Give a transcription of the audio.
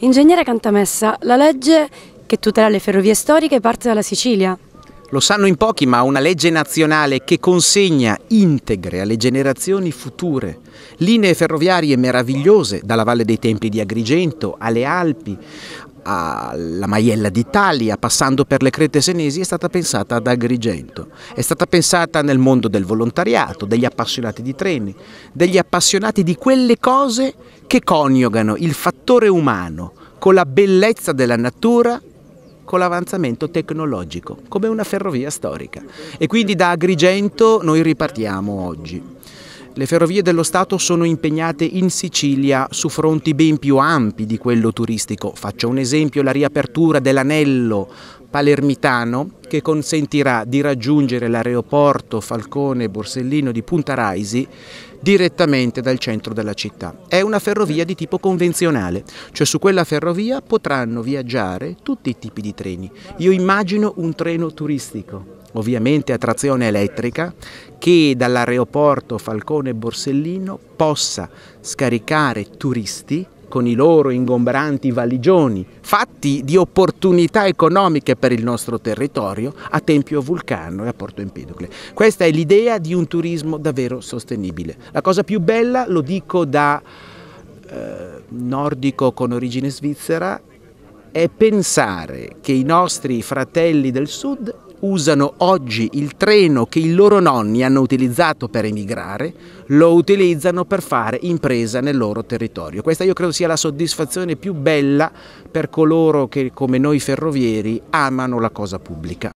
Ingegnere Cantamessa, la legge che tutela le ferrovie storiche parte dalla Sicilia. Lo sanno in pochi, ma una legge nazionale che consegna integre alle generazioni future linee ferroviarie meravigliose, dalla Valle dei Templi di Agrigento alle Alpi, alla Maiella d'Italia, passando per le Crete Senesi, è stata pensata ad Agrigento. È stata pensata nel mondo del volontariato, degli appassionati di treni, degli appassionati di quelle cose che coniugano il fattore umano con la bellezza della natura con l'avanzamento tecnologico, come una ferrovia storica. E quindi da Agrigento noi ripartiamo oggi. Le ferrovie dello Stato sono impegnate in Sicilia su fronti ben più ampi di quello turistico. Faccio un esempio, la riapertura dell'anello palermitano che consentirà di raggiungere l'aeroporto Falcone Borsellino di Punta Raisi direttamente dal centro della città. È una ferrovia di tipo convenzionale, cioè su quella ferrovia potranno viaggiare tutti i tipi di treni. Io immagino un treno turistico ovviamente a trazione elettrica, che dall'aeroporto Falcone Borsellino possa scaricare turisti con i loro ingombranti valigioni, fatti di opportunità economiche per il nostro territorio, a Tempio Vulcano e a Porto Empedocle. Questa è l'idea di un turismo davvero sostenibile. La cosa più bella, lo dico da eh, nordico con origine svizzera, è pensare che i nostri fratelli del sud usano oggi il treno che i loro nonni hanno utilizzato per emigrare, lo utilizzano per fare impresa nel loro territorio. Questa io credo sia la soddisfazione più bella per coloro che come noi ferrovieri amano la cosa pubblica.